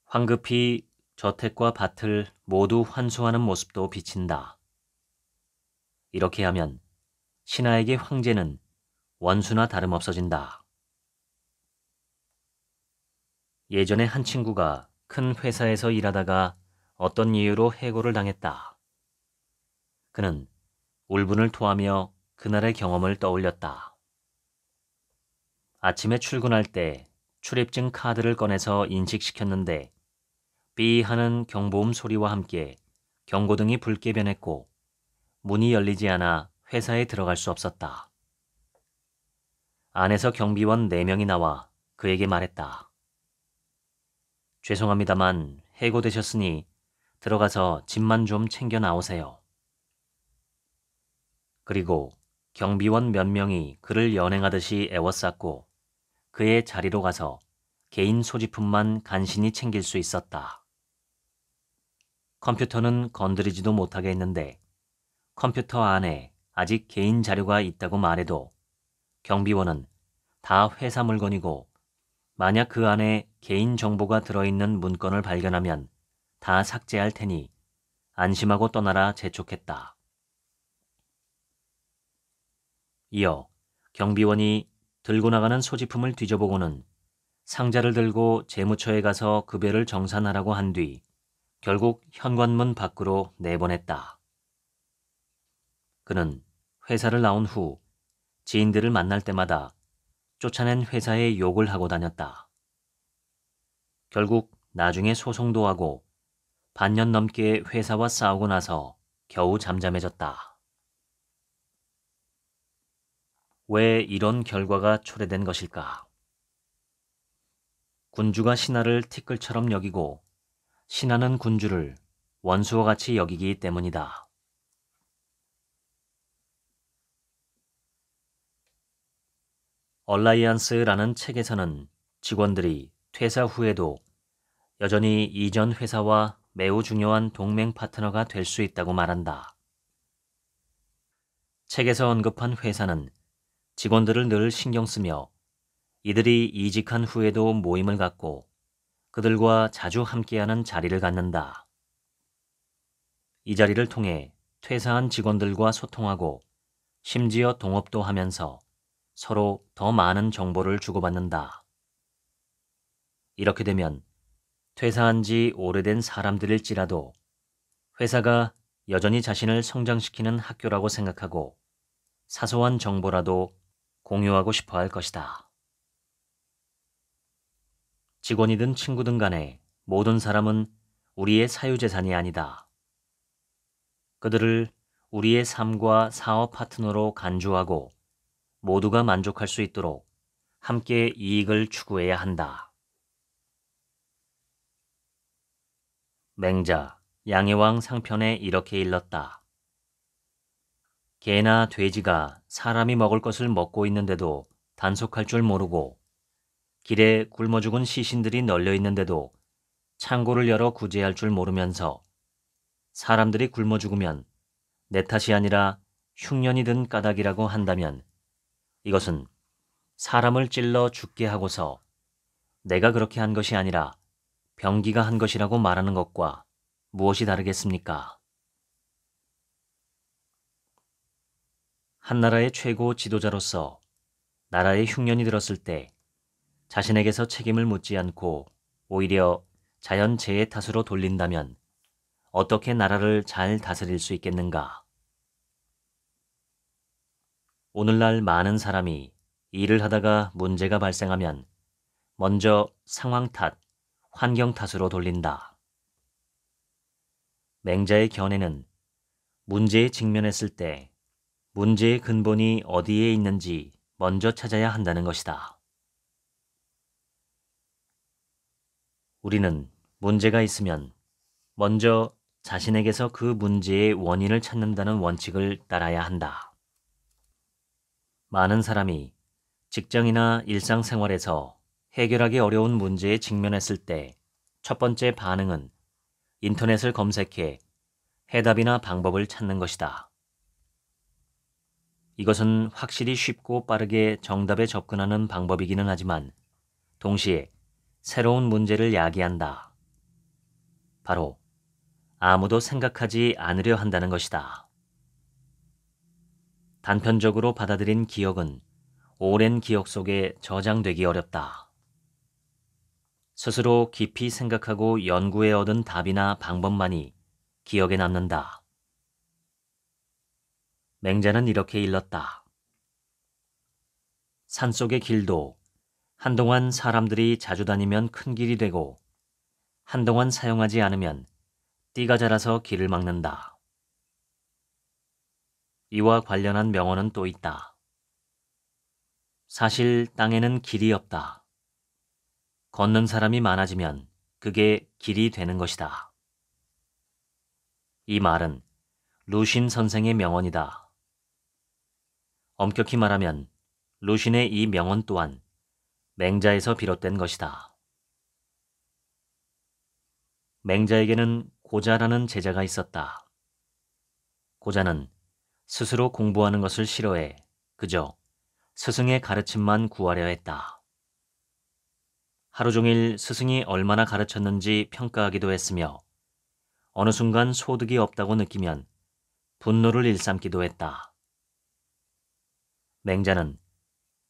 S1: 황급히 저택과 밭을 모두 환수하는 모습도 비친다. 이렇게 하면 신하에게 황제는 원수나 다름없어진다. 예전에 한 친구가 큰 회사에서 일하다가 어떤 이유로 해고를 당했다. 그는 울분을 토하며 그날의 경험을 떠올렸다. 아침에 출근할 때 출입증 카드를 꺼내서 인식시켰는데 삐 하는 경보음 소리와 함께 경고등이 붉게 변했고 문이 열리지 않아 회사에 들어갈 수 없었다. 안에서 경비원 4명이 나와 그에게 말했다. 죄송합니다만 해고되셨으니 들어가서 짐만 좀 챙겨 나오세요. 그리고 경비원 몇 명이 그를 연행하듯이 애워쌌고 그의 자리로 가서 개인 소지품만 간신히 챙길 수 있었다. 컴퓨터는 건드리지도 못하게 했는데 컴퓨터 안에 아직 개인 자료가 있다고 말해도 경비원은 다 회사 물건이고 만약 그 안에 개인 정보가 들어있는 문건을 발견하면 다 삭제할 테니 안심하고 떠나라 재촉했다. 이어 경비원이 들고 나가는 소지품을 뒤져보고는 상자를 들고 재무처에 가서 급여를 정산하라고 한 뒤 결국 현관문 밖으로 내보냈다. 그는 회사를 나온 후 지인들을 만날 때마다 쫓아낸 회사에 욕을 하고 다녔다. 결국 나중에 소송도 하고 반년 넘게 회사와 싸우고 나서 겨우 잠잠해졌다. 왜 이런 결과가 초래된 것일까? 군주가 신하를 티끌처럼 여기고 신하는 군주를 원수와 같이 여기기 때문이다. 얼라이언스라는 책에서는 직원들이 퇴사 후에도 여전히 이전 회사와 매우 중요한 동맹 파트너가 될 수 있다고 말한다. 책에서 언급한 회사는 직원들을 늘 신경 쓰며 이들이 이직한 후에도 모임을 갖고 그들과 자주 함께하는 자리를 갖는다. 이 자리를 통해 퇴사한 직원들과 소통하고 심지어 동업도 하면서 서로 더 많은 정보를 주고받는다. 이렇게 되면 퇴사한 지 오래된 사람들일지라도 회사가 여전히 자신을 성장시키는 학교라고 생각하고 사소한 정보라도 공유하고 싶어 할 것이다. 직원이든 친구든 간에 모든 사람은 우리의 사유재산이 아니다. 그들을 우리의 삶과 사업 파트너로 간주하고 모두가 만족할 수 있도록 함께 이익을 추구해야 한다. 맹자, 양해왕 상편에 이렇게 일렀다. 개나 돼지가 사람이 먹을 것을 먹고 있는데도 단속할 줄 모르고 길에 굶어 죽은 시신들이 널려 있는데도 창고를 열어 구제할 줄 모르면서 사람들이 굶어 죽으면 내 탓이 아니라 흉년이 든 까닭이라고 한다면 이것은 사람을 찔러 죽게 하고서 내가 그렇게 한 것이 아니라 병기가 한 것이라고 말하는 것과 무엇이 다르겠습니까? 한 나라의 최고 지도자로서 나라의 흉년이 들었을 때 자신에게서 책임을 묻지 않고 오히려 자연재해 탓으로 돌린다면 어떻게 나라를 잘 다스릴 수 있겠는가? 오늘날 많은 사람이 일을 하다가 문제가 발생하면 먼저 상황 탓, 환경 탓으로 돌린다. 맹자의 견해는 문제에 직면했을 때 문제의 근본이 어디에 있는지 먼저 찾아야 한다는 것이다. 우리는 문제가 있으면 먼저 자신에게서 그 문제의 원인을 찾는다는 원칙을 따라야 한다. 많은 사람이 직장이나 일상생활에서 해결하기 어려운 문제에 직면했을 때 첫 번째 반응은 인터넷을 검색해 해답이나 방법을 찾는 것이다. 이것은 확실히 쉽고 빠르게 정답에 접근하는 방법이기는 하지만 동시에 새로운 문제를 야기한다. 바로 아무도 생각하지 않으려 한다는 것이다. 단편적으로 받아들인 기억은 오랜 기억 속에 저장되기 어렵다. 스스로 깊이 생각하고 연구해 얻은 답이나 방법만이 기억에 남는다. 맹자는 이렇게 일렀다. 산속의 길도 한동안 사람들이 자주 다니면 큰 길이 되고 한동안 사용하지 않으면 띠가 자라서 길을 막는다. 이와 관련한 명언은 또 있다. 사실 땅에는 길이 없다. 걷는 사람이 많아지면 그게 길이 되는 것이다. 이 말은 루신 선생의 명언이다. 엄격히 말하면 루신의 이 명언 또한 맹자에서 비롯된 것이다. 맹자에게는 고자라는 제자가 있었다. 고자는 스스로 공부하는 것을 싫어해 그저 스승의 가르침만 구하려 했다. 하루 종일 스승이 얼마나 가르쳤는지 평가하기도 했으며 어느 순간 소득이 없다고 느끼면 분노를 일삼기도 했다. 맹자는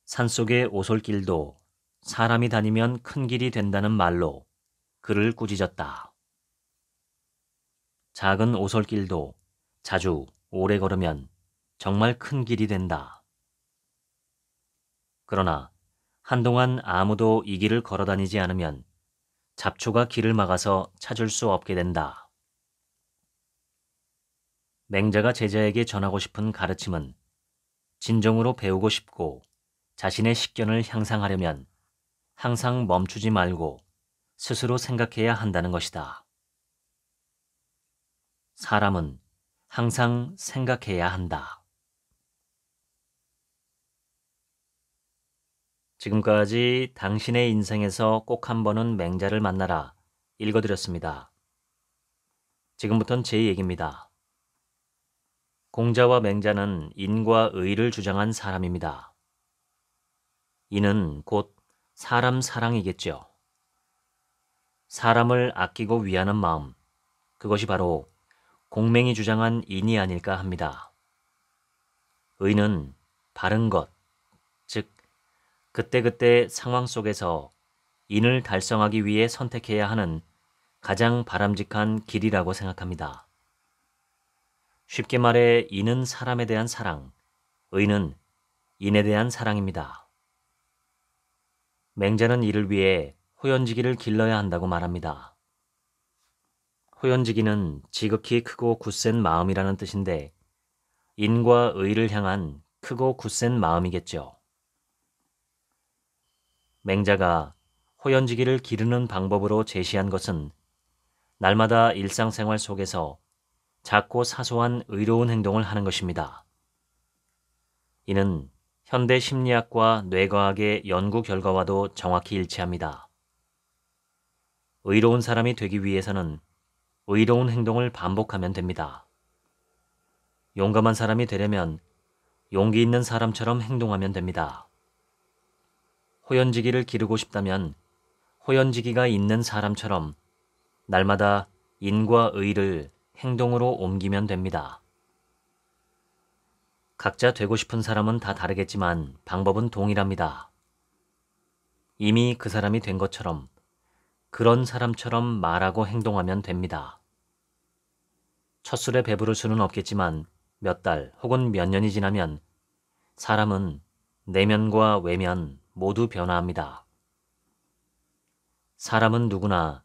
S1: 산속의 오솔길도 사람이 다니면 큰 길이 된다는 말로 그를 꾸짖었다. 작은 오솔길도 자주 오래 걸으면 정말 큰 길이 된다. 그러나 한동안 아무도 이 길을 걸어 다니지 않으면 잡초가 길을 막아서 찾을 수 없게 된다. 맹자가 제자에게 전하고 싶은 가르침은 진정으로 배우고 싶고 자신의 식견을 향상하려면 항상 멈추지 말고 스스로 생각해야 한다는 것이다. 사람은 항상 생각해야 한다. 지금까지 당신의 인생에서 꼭 한 번은 맹자를 만나라 읽어드렸습니다. 지금부터는 제 얘기입니다. 공자와 맹자는 인과 의를 주장한 사람입니다. 이는 곧 사람 사랑이겠죠. 사람을 아끼고 위하는 마음, 그것이 바로 공맹이 주장한 인이 아닐까 합니다. 의는 바른 것, 그때그때 상황 속에서 인을 달성하기 위해 선택해야 하는 가장 바람직한 길이라고 생각합니다. 쉽게 말해 인은 사람에 대한 사랑, 의는 인에 대한 사랑입니다. 맹자는 이를 위해 호연지기를 길러야 한다고 말합니다. 호연지기는 지극히 크고 굳센 마음이라는 뜻인데 인과 의를 향한 크고 굳센 마음이겠죠. 맹자가 호연지기를 기르는 방법으로 제시한 것은 날마다 일상생활 속에서 작고 사소한 의로운 행동을 하는 것입니다. 이는 현대 심리학과 뇌과학의 연구 결과와도 정확히 일치합니다. 의로운 사람이 되기 위해서는 의로운 행동을 반복하면 됩니다. 용감한 사람이 되려면 용기 있는 사람처럼 행동하면 됩니다. 호연지기를 기르고 싶다면 호연지기가 있는 사람처럼 날마다 인과 의를 행동으로 옮기면 됩니다. 각자 되고 싶은 사람은 다 다르겠지만 방법은 동일합니다. 이미 그 사람이 된 것처럼 그런 사람처럼 말하고 행동하면 됩니다. 첫술에 배부를 수는 없겠지만 몇 달 혹은 몇 년이 지나면 사람은 내면과 외면 모두 변화합니다. 사람은 누구나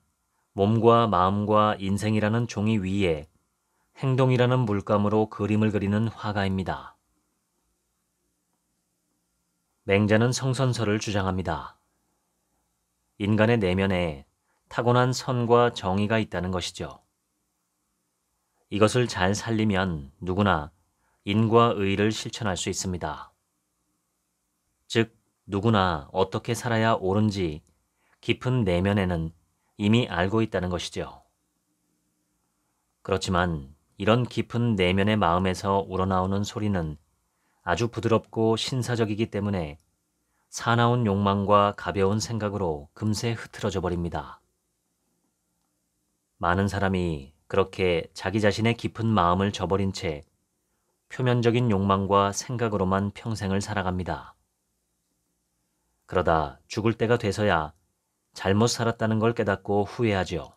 S1: 몸과 마음과 인생이라는 종이 위에 행동이라는 물감으로 그림을 그리는 화가입니다. 맹자는 성선설을 주장합니다. 인간의 내면에 타고난 선과 정의가 있다는 것이죠. 이것을 잘 살리면 누구나 인과 의를 실천할 수 있습니다. 즉, 누구나 어떻게 살아야 옳은지 깊은 내면에는 이미 알고 있다는 것이죠. 그렇지만 이런 깊은 내면의 마음에서 우러나오는 소리는 아주 부드럽고 신사적이기 때문에 사나운 욕망과 가벼운 생각으로 금세 흐트러져 버립니다. 많은 사람이 그렇게 자기 자신의 깊은 마음을 저버린 채 표면적인 욕망과 생각으로만 평생을 살아갑니다. 그러다 죽을 때가 돼서야 잘못 살았다는 걸 깨닫고 후회하지요.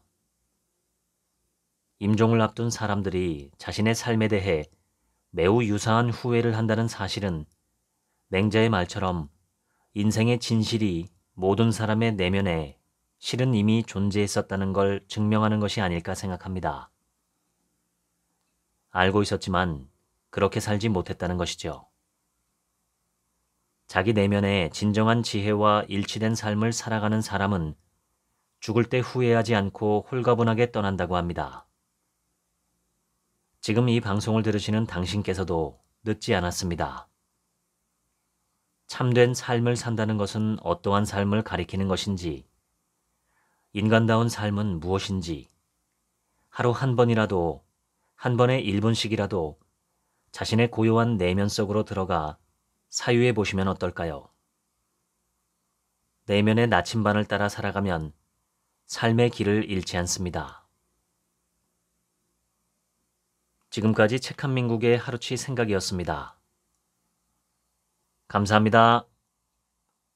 S1: 임종을 앞둔 사람들이 자신의 삶에 대해 매우 유사한 후회를 한다는 사실은 맹자의 말처럼 인생의 진실이 모든 사람의 내면에 실은 이미 존재했었다는 걸 증명하는 것이 아닐까 생각합니다. 알고 있었지만 그렇게 살지 못했다는 것이죠. 자기 내면의 진정한 지혜와 일치된 삶을 살아가는 사람은 죽을 때 후회하지 않고 홀가분하게 떠난다고 합니다. 지금 이 방송을 들으시는 당신께서도 늦지 않았습니다. 참된 삶을 산다는 것은 어떠한 삶을 가리키는 것인지, 인간다운 삶은 무엇인지, 하루 한 번이라도, 한 번에 1분씩이라도 자신의 고요한 내면 속으로 들어가 사유해 보시면 어떨까요? 내면의 나침반을 따라 살아가면 삶의 길을 잃지 않습니다. 지금까지 책한민국의 하루치 생각이었습니다. 감사합니다.